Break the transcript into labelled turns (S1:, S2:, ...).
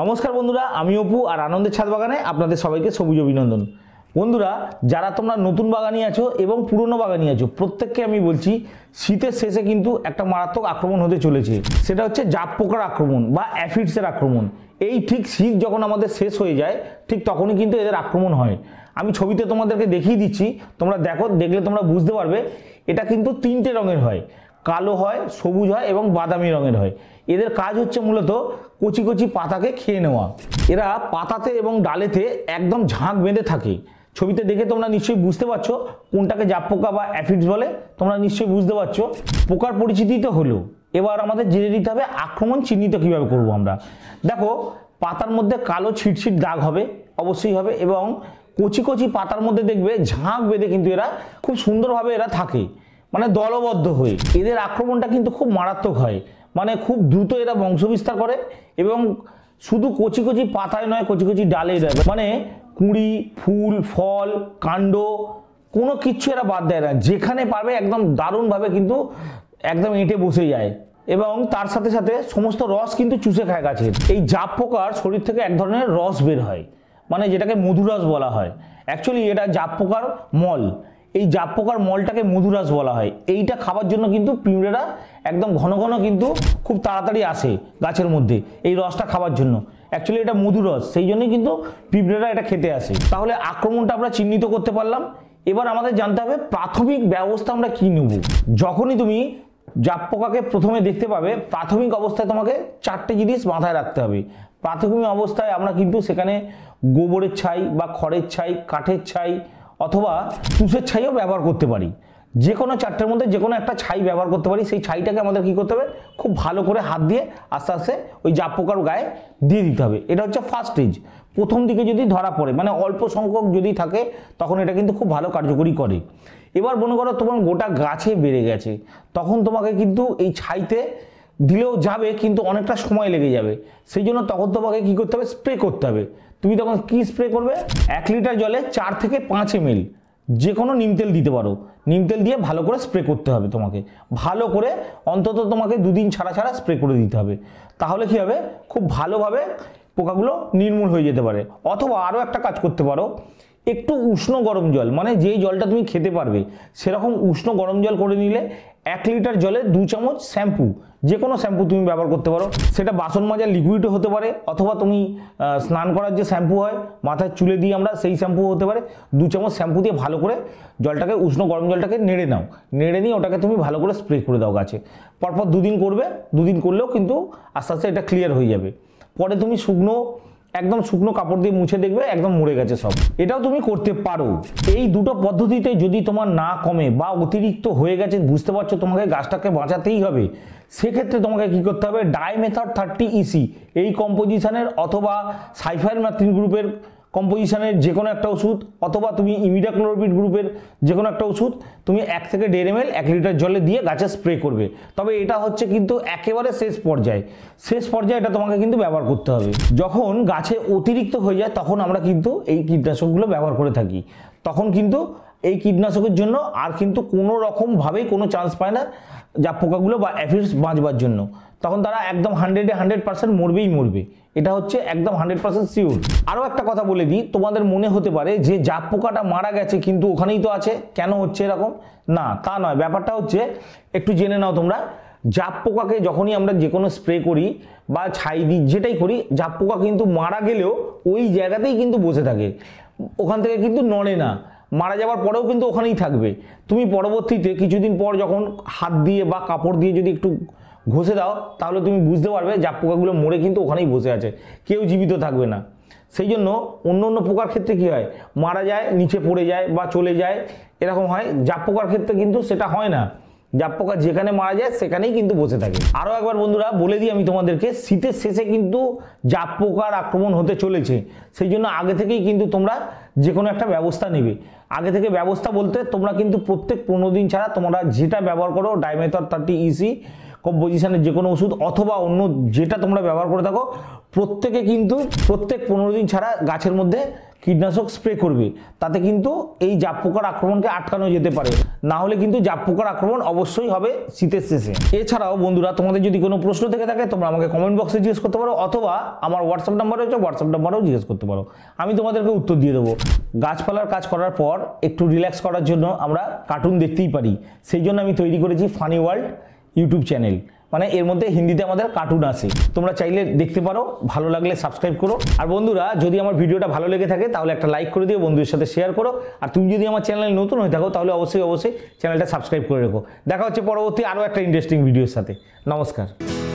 S1: নমস্কার বন্ধুরা আমি অপু আর আনন্দের ছাদ বাগানে আপনাদের সবাইকে সবুজ অভিনন্দন বন্ধুরা যারা তোমরা নতুন বাগানি আছো এবং পুরনো বাগানি আছো প্রত্যেককে আমি বলছি শীতের শেষে কিন্তু একটা মারাত্মক আক্রমণ হতে চলেছে সেটা হচ্ছে জাপ পোকার আক্রমণ বা অ্যাফিডসের আক্রমণ এই ঠিক শীত যখন আমাদের শেষ হয়ে যায় ঠিক তখনই কিন্তু এদের আক্রমণ হয় আমি ছবিতে তোমাদেরকে দেখিয়ে দিচ্ছি তোমরা দেখো দেখলে তোমরা বুঝতে পারবে এটা কিন্তু তিনটে রঙের হয় কালো হয় সবুজ হয় এবং বাদামি রঙের হয় এদের কাজ হচ্ছে মূলত কচি কচি পাতাকে খেয়ে নেওয়া এরা পাতাতে এবং ডালেতে একদম ঝাঁক বেঁধে থাকে ছবিতে দেখে তোমরা নিশ্চয়ই বুঝতে পারছো কোনটাকে জাপ পোকা বা অ্যাফিডস বলে তোমরা নিশ্চয়ই বুঝতে পারছো পোকার পরিচিতি তো হলো এবার আমাদের জেনে নিতে হবে আক্রমণ চিহ্নিত কীভাবে করবো আমরা দেখো পাতার মধ্যে কালো ছিটছিট দাগ হবে অবশ্যই হবে এবং কচি কচি পাতার মধ্যে দেখবে ঝাঁক বেঁধে কিন্তু এরা খুব সুন্দরভাবে এরা থাকে মানে দলবদ্ধ হয়ে এদের আক্রমণটা কিন্তু খুব মারাত্মক হয় মানে খুব দ্রুত এরা বংশবিস্তার করে এবং শুধু কচি কচি পাতায় নয় কচি কচি ডালে দেয় মানে কুঁড়ি ফুল ফল কাণ্ড কোনো কিচ্ছু এরা বাদ দেয় না যেখানে পারবে একদম দারুণভাবে কিন্তু একদম এঁটে বসে যায় এবং তার সাথে সাথে সমস্ত রস কিন্তু চুষে খায় গাছের এই জাপ পোকার শরীর থেকে এক ধরনের রস বের হয় মানে যেটাকে মধুরস বলা হয় অ্যাকচুয়ালি এটা জাপ পোকার মল এই জাপ পোকার মলটাকে মধুরাস বলা হয় এইটা খাবার জন্য কিন্তু পিঁমড়েরা একদম ঘন ঘন কিন্তু খুব তাড়াতাড়ি আসে গাছের মধ্যে এই রসটা খাবার জন্য অ্যাকচুয়ালি এটা মধুরস সেই জন্যই কিন্তু পিঁপড়েরা এটা খেতে আসে তাহলে আক্রমণটা আমরা চিহ্নিত করতে পারলাম এবার আমাদের জানতে হবে প্রাথমিক ব্যবস্থা আমরা কী নেব যখনই তুমি জাপ পোকাকে প্রথমে দেখতে পাবে প্রাথমিক অবস্থায় তোমাকে চারটে জিনিস মাথায় রাখতে হবে প্রাথমিক অবস্থায় আমরা কিন্তু সেখানে গোবরের ছাই বা খড়ের ছাই কাঠের ছাই অথবা তুষের ছাইও ব্যবহার করতে পারি যে কোনো চারটের মধ্যে যে কোনো একটা ছাই ব্যবহার করতে পারি সেই ছাইটাকে আমাদের কী করতে হবে খুব ভালো করে হাত দিয়ে আস্তে আস্তে ওই জাপ পোকার গায়ে দিয়ে দিতে হবে এটা হচ্ছে ফার্স্ট স্টেজ প্রথম দিকে যদি ধরা পড়ে মানে অল্প সংখ্যক যদি থাকে তখন এটা কিন্তু খুব ভালো কার্যকরী করে এবার মনে করো তোমার গোটা গাছে বেড়ে গেছে তখন তোমাকে কিন্তু এই ছাইতে দিলেও যাবে কিন্তু অনেকটা সময় লেগে যাবে সেই জন্য তখন তোমাকে কী করতে হবে স্প্রে করতে হবে তুমি তখন কি স্প্রে করবে এক লিটার জলে চার থেকে পাঁচ এমএল যে কোনো নিম তেল দিতে পারো নিম তেল দিয়ে ভালো করে স্প্রে করতে হবে তোমাকে ভালো করে অন্তত তোমাকে দুদিন ছাড়া ছাড়া স্প্রে করে দিতে হবে তাহলে কি হবে খুব ভালোভাবে পোকাগুলো নির্মূল হয়ে যেতে পারে অথবা আরও একটা কাজ করতে পারো একটু উষ্ণ গরম জল মানে যেই জলটা তুমি খেতে পারবে সেরকম উষ্ণ গরম জল করে নিলে এক লিটার জলে দু চামচ শ্যাম্পু যে কোনো শ্যাম্পু তুমি ব্যবহার করতে পারো সেটা বাসন মাজার লিকুইডও হতে পারে অথবা তুমি স্নান করার যে শ্যাম্পু হয় মাথার চুলে দিয়ে আমরা সেই শ্যাম্পু হতে পারে দু চামচ শ্যাম্পু দিয়ে ভালো করে জলটাকে উষ্ণ গরম জলটাকে নেড়ে নাও নেড়ে নিয়ে ওটাকে তুমি ভালো করে স্প্রে করে দাও গাছে পরপর দুদিন করবে দুদিন করলেও কিন্তু আস্তে আস্তে এটা ক্লিয়ার হয়ে যাবে পরে তুমি শুকনো একদম শুকনো কাপড় দিয়ে মুছে দেখবে একদম মরে গেছে সব এটাও তুমি করতে পারো এই দুটো পদ্ধতিতে যদি তোমার না কমে বা অতিরিক্ত হয়ে গেছে বুঝতে পারছো তোমাকে গাছটাকে বাঁচাতেই হবে সেক্ষেত্রে তোমাকে কি করতে হবে ডাই মেথড থার্টি ইসি এই কম্পোজিশনের অথবা সাইফার ম্যাথিন গ্রুপের কম্পোজিশনের যে কোনো একটা ওষুধ অথবা তুমি ইমিডাক্লোরোপিড গ্রুপের যে কোনো একটা ওষুধ তুমি এক থেকে দেড় এমএল এক লিটার জলে দিয়ে গাছে স্প্রে করবে তবে এটা হচ্ছে কিন্তু একেবারে শেষ পর্যায়ে শেষ পর্যায়ে এটা তোমাকে কিন্তু ব্যবহার করতে হবে যখন গাছে অতিরিক্ত হয়ে যায় তখন আমরা কিন্তু এই কীটনাশকগুলো ব্যবহার করে থাকি তখন কিন্তু এই কীটনাশকের জন্য আর কিন্তু কোনো রকমভাবেই কোনো চান্স পায় না যা পোকাগুলো বা অ্যাফিডস বাঁচবার জন্য তখন তারা একদম হান্ড্রেডে হান্ড্রেড পার্সেন্ট মরবেই মরবে এটা হচ্ছে একদম হান্ড্রেড পার্সেন্ট শিওর আরও একটা কথা বলে দিই তোমাদের মনে হতে পারে যে জাপ পোকাটা মারা গেছে কিন্তু ওখানেই তো আছে কেন হচ্ছে এরকম না তা নয় ব্যাপারটা হচ্ছে একটু জেনে নাও তোমরা জাপ পোকাকে যখনই আমরা যে কোনো স্প্রে করি বা ছাই দিই যেটাই করি জাপ পোকা কিন্তু মারা গেলেও ওই জায়গাতেই কিন্তু বসে থাকে ওখান থেকে কিন্তু নড়ে না মারা যাওয়ার পরেও কিন্তু ওখানেই থাকবে তুমি পরবর্তীতে কিছুদিন পর যখন হাত দিয়ে বা কাপড় দিয়ে যদি একটু ঘষে দাও তাহলে তুমি বুঝতে পারবে যা পোকাগুলো মরে কিন্তু ওখানেই বসে আছে কেউ জীবিত থাকবে না সেই জন্য অন্য অন্য পোকার ক্ষেত্রে কী হয় মারা যায় নিচে পড়ে যায় বা চলে যায় এরকম হয় জাপ পোকার ক্ষেত্রে কিন্তু সেটা হয় না জাপ পোকা যেখানে মারা যায় সেখানেই কিন্তু বসে থাকে আরও একবার বন্ধুরা বলে দিই আমি তোমাদেরকে শীতের শেষে কিন্তু জাপ পোকার আক্রমণ হতে চলেছে সেই জন্য আগে থেকেই কিন্তু তোমরা যে কোনো একটা ব্যবস্থা নেবে আগে থেকে ব্যবস্থা বলতে তোমরা কিন্তু প্রত্যেক পনেরো দিন ছাড়া তোমরা যেটা ব্যবহার করো ডায়মেথর থার্টি ইসি কম্পোজিশনের যে কোনো ওষুধ অথবা অন্য যেটা তোমরা ব্যবহার করে থাকো প্রত্যেকে কিন্তু প্রত্যেক পনেরো দিন ছাড়া গাছের মধ্যে কীটনাশক স্প্রে করবে তাতে কিন্তু এই জাপ পোকার আক্রমণকে আটকানো যেতে পারে না হলে কিন্তু জাপ পোকার আক্রমণ অবশ্যই হবে শীতের শেষে এছাড়াও বন্ধুরা তোমাদের যদি কোনো প্রশ্ন থেকে থাকে তোমরা আমাকে কমেন্ট বক্সে জিজ্ঞেস করতে পারো অথবা আমার হোয়াটসঅ্যাপ নাম্বার রয়েছে হোয়াটসঅ্যাপ নাম্বারেও জিজ্ঞেস করতে পারো আমি তোমাদেরকে উত্তর দিয়ে দেবো গাছপালার কাজ করার পর একটু রিল্যাক্স করার জন্য আমরা কার্টুন দেখতেই পারি সেই জন্য আমি তৈরি করেছি ফানি ওয়ার্ল্ড ইউটিউব চ্যানেল মানে এর মধ্যে হিন্দিতে আমাদের কার্টুন আছে তোমরা চাইলে দেখতে পারো ভালো লাগলে সাবস্ক্রাইব করো আর বন্ধুরা যদি আমার ভিডিওটা ভালো লেগে থাকে তাহলে একটা লাইক করে দিও বন্ধুদের সাথে শেয়ার করো আর তুমি যদি আমার চ্যানেল নতুন হয়ে থাকো তাহলে অবশ্যই অবশ্যই চ্যানেলটা সাবস্ক্রাইব করে রেখো দেখা হচ্ছে পরবর্তী আরও একটা ইন্টারেস্টিং ভিডিওর সাথে নমস্কার